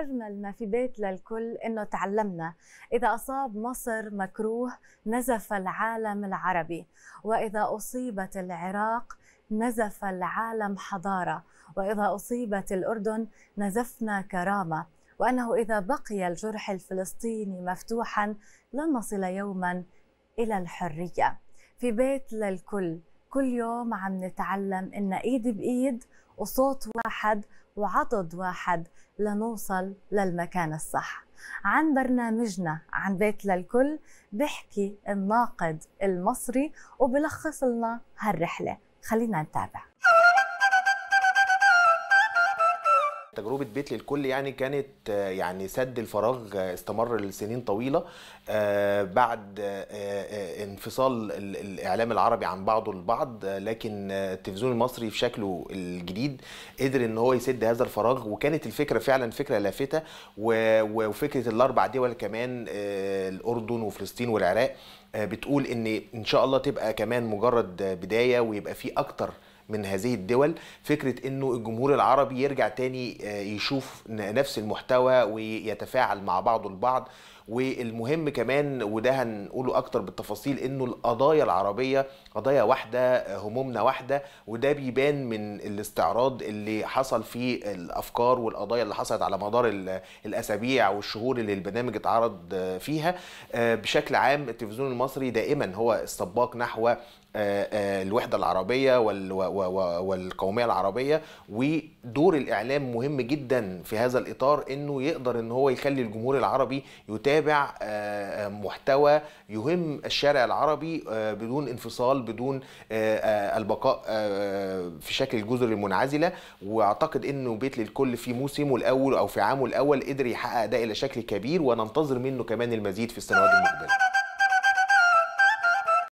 أجمل ما في بيت للكل أنه تعلمنا إذا أصاب مصر مكروه نزف العالم العربي وإذا أصيبت العراق نزف العالم حضارة وإذا أصيبت الأردن نزفنا كرامة وأنه إذا بقي الجرح الفلسطيني مفتوحا لن نصل يوما إلى الحرية في بيت للكل كل يوم عم نتعلم إن إيد بإيد وصوت واحد وعضد واحد لنوصل للمكان الصح عن برنامجنا عن بيت للكل بحكي الناقد المصري وبلخص لنا هالرحلة خلينا نتابع تجربة بيت للكل يعني كانت آه، يعني سد الفراغ آه، استمر لسنين طويلة آه، بعد انفصال الإعلام العربي عن بعضه البعض لكن التلفزيون المصري في شكله الجديد قدر ان هو يسد هذا الفراغ وكانت الفكرة فعلا فكرة لافتة وفكرة الأربع دول كمان الأردن وفلسطين والعراق بتقول ان ان شاء الله تبقى كمان مجرد بداية ويبقى في أكتر من هذه الدول فكره انه الجمهور العربي يرجع تاني آه، يشوف نفس المحتوى ويتفاعل مع بعضه البعض والمهم كمان وده هنقوله اكتر بالتفاصيل انه القضايا العربيه قضايا واحده همومنا واحده وده بيبان من الاستعراض اللي حصل في الافكار والقضايا اللي حصلت على مدار الاسابيع والشهور اللي البرنامج اتعرض فيها آه، بشكل عام التلفزيون المصري دائما هو السباق نحو آه، آه، الوحده العربيه والقوميه العربيه ودور الاعلام مهم جدا في هذا الاطار انه يقدر ان هو يخلي الجمهور العربي يتابع بيتابع آه، آه، محتوى يهم الشارع العربي آه، بدون انفصال بدون البقاء في شكل الجزر المنعزله واعتقد انه بيت للكل في موسمه الاول او في عامه الاول قدر يحقق ده الى شكل كبير وننتظر منه كمان المزيد في السنوات المقبله